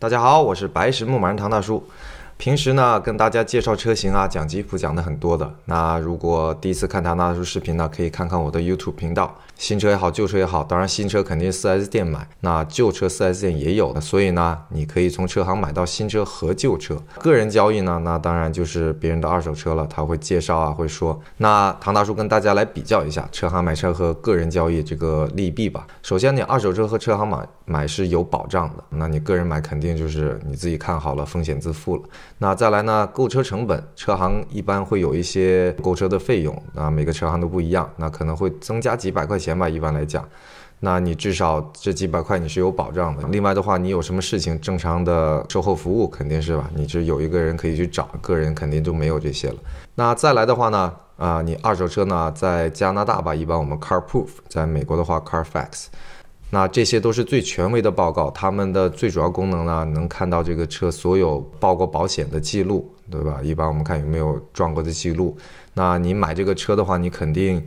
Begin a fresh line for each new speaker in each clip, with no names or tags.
大家好，我是白石木马人唐大叔。平时呢，跟大家介绍车型啊，讲吉普讲的很多的。那如果第一次看唐大叔视频呢，可以看看我的 YouTube 频道。新车也好，旧车也好，当然新车肯定四 S 店买，那旧车四 S 店也有的。所以呢，你可以从车行买到新车和旧车。个人交易呢，那当然就是别人的二手车了，他会介绍啊，会说。那唐大叔跟大家来比较一下，车行买车和个人交易这个利弊吧。首先，你二手车和车行买买是有保障的，那你个人买肯定就是你自己看好了，风险自负了。那再来呢？购车成本，车行一般会有一些购车的费用，啊，每个车行都不一样，那可能会增加几百块钱吧。一般来讲，那你至少这几百块你是有保障的。另外的话，你有什么事情，正常的售后服务肯定是吧？你这有一个人可以去找，个人肯定就没有这些了。那再来的话呢，啊，你二手车呢，在加拿大吧，一般我们 CarProof，在美国的话 Carfax。那这些都是最权威的报告，他们的最主要功能呢，能看到这个车所有报过保险的记录，对吧？一般我们看有没有撞过的记录。那你买这个车的话，你肯定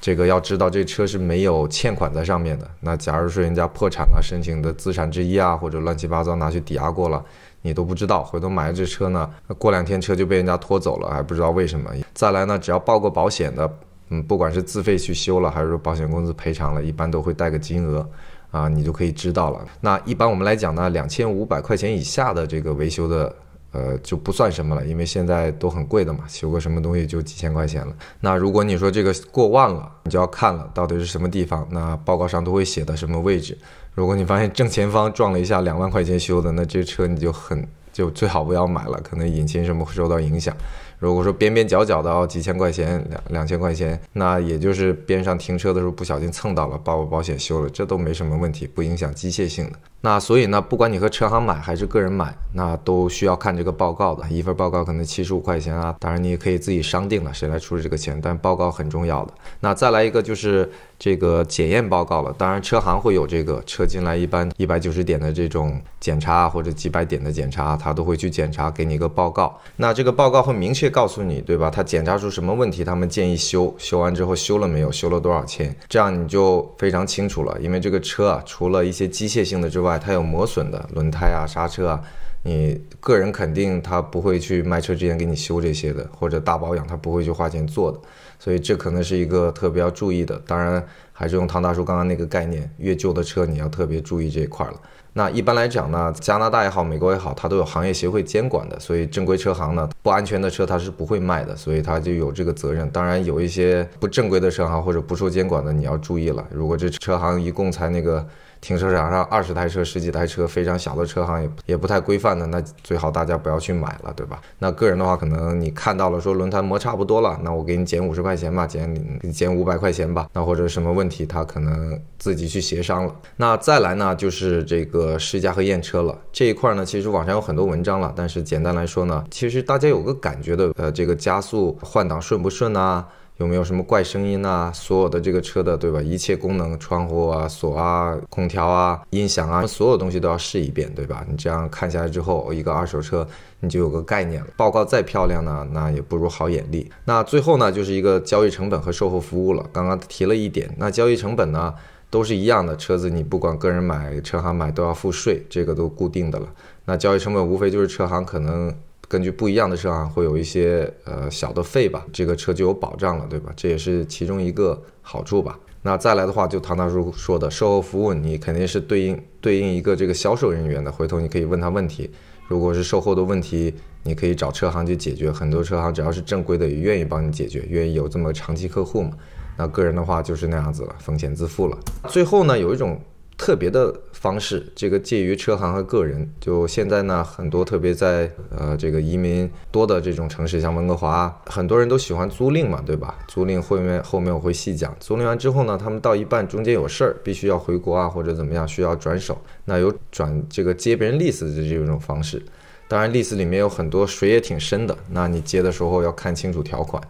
这个要知道这车是没有欠款在上面的。那假如说人家破产了，申请的资产之一啊，或者乱七八糟拿去抵押过了，你都不知道。回头买了这车呢，过两天车就被人家拖走了，还不知道为什么。再来呢，只要报过保险的，嗯，不管是自费去修了，还是说保险公司赔偿了，一般都会带个金额。啊，你就可以知道了。那一般我们来讲呢，两千五百块钱以下的这个维修的，呃，就不算什么了，因为现在都很贵的嘛，修个什么东西就几千块钱了。那如果你说这个过万了，你就要看了到底是什么地方。那报告上都会写的什么位置？如果你发现正前方撞了一下，两万块钱修的，那这车你就很。就最好不要买了，可能引擎什么会受到影响。如果说边边角角的哦，几千块钱、两两千块钱，那也就是边上停车的时候不小心蹭到了，把我保险修了，这都没什么问题，不影响机械性的。那所以呢，不管你和车行买还是个人买，那都需要看这个报告的。一份报告可能七十五块钱啊，当然你也可以自己商定了谁来出这个钱，但报告很重要的。那再来一个就是这个检验报告了。当然车行会有这个车进来，一般一百九十点的这种检查或者几百点的检查，他都会去检查，给你一个报告。那这个报告会明确告诉你，对吧？他检查出什么问题，他们建议修，修完之后修了没有，修了多少钱，这样你就非常清楚了。因为这个车啊，除了一些机械性的之外，它有磨损的轮胎啊、刹车啊，你个人肯定他不会去卖车之前给你修这些的，或者大保养他不会去花钱做的，所以这可能是一个特别要注意的。当然。还是用唐大叔刚刚那个概念，越旧的车你要特别注意这一块了。那一般来讲呢，加拿大也好，美国也好，它都有行业协会监管的，所以正规车行呢，不安全的车它是不会卖的，所以它就有这个责任。当然有一些不正规的车行或者不受监管的，你要注意了。如果这车行一共才那个停车场上二十台车、十几台车，非常小的车行也也不太规范的，那最好大家不要去买了，对吧？那个人的话，可能你看到了说轮胎磨差不多了，那我给你减五十块钱吧，减减五百块钱吧，那或者什么问题。他可能自己去协商了。那再来呢，就是这个试驾和验车了。这一块呢，其实网上有很多文章了。但是简单来说呢，其实大家有个感觉的，呃，这个加速、换挡顺不顺啊？有没有什么怪声音啊？所有的这个车的，对吧？一切功能，窗户啊、锁啊、空调啊、音响啊，所有东西都要试一遍，对吧？你这样看下来之后，一个二手车，你就有个概念了。报告再漂亮呢，那也不如好眼力。那最后呢，就是一个交易成本和售后服务了。刚刚提了一点，那交易成本呢，都是一样的。车子你不管个人买车行买，都要付税，这个都固定的了。那交易成本无非就是车行可能。根据不一样的车行会有一些呃小的费吧，这个车就有保障了，对吧？这也是其中一个好处吧。那再来的话，就唐大叔说的售后服务，你肯定是对应对应一个这个销售人员的，回头你可以问他问题。如果是售后的问题，你可以找车行去解决，很多车行只要是正规的也愿意帮你解决，愿意有这么长期客户嘛。那个人的话就是那样子了，风险自负了。最后呢，有一种。特别的方式，这个介于车行和个人。就现在呢，很多特别在呃这个移民多的这种城市，像温哥华，很多人都喜欢租赁嘛，对吧？租赁后面后面我会细讲。租赁完之后呢，他们到一半中间有事儿，必须要回国啊，或者怎么样需要转手，那有转这个接别人 lease 的这种方式。当然，lease 里面有很多水也挺深的，那你接的时候要看清楚条款。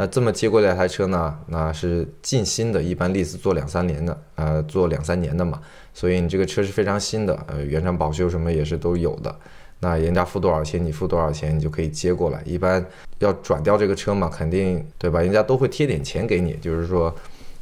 那这么接过来台车呢？那是近新的，一般例子做两三年的，呃，做两三年的嘛。所以你这个车是非常新的，呃，原厂保修什么也是都有的。那人家付多少钱，你付多少钱，你就可以接过来。一般要转掉这个车嘛，肯定对吧？人家都会贴点钱给你，就是说，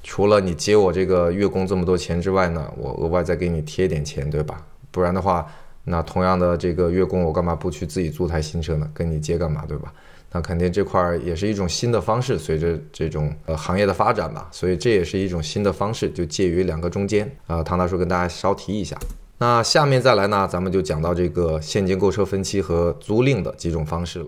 除了你接我这个月供这么多钱之外呢，我额外再给你贴点钱，对吧？不然的话，那同样的这个月供，我干嘛不去自己租台新车呢？跟你接干嘛，对吧？那肯定这块儿也是一种新的方式，随着这种呃行业的发展吧，所以这也是一种新的方式，就介于两个中间。啊，唐大叔跟大家稍提一下。那下面再来呢，咱们就讲到这个现金购车分期和租赁的几种方式了。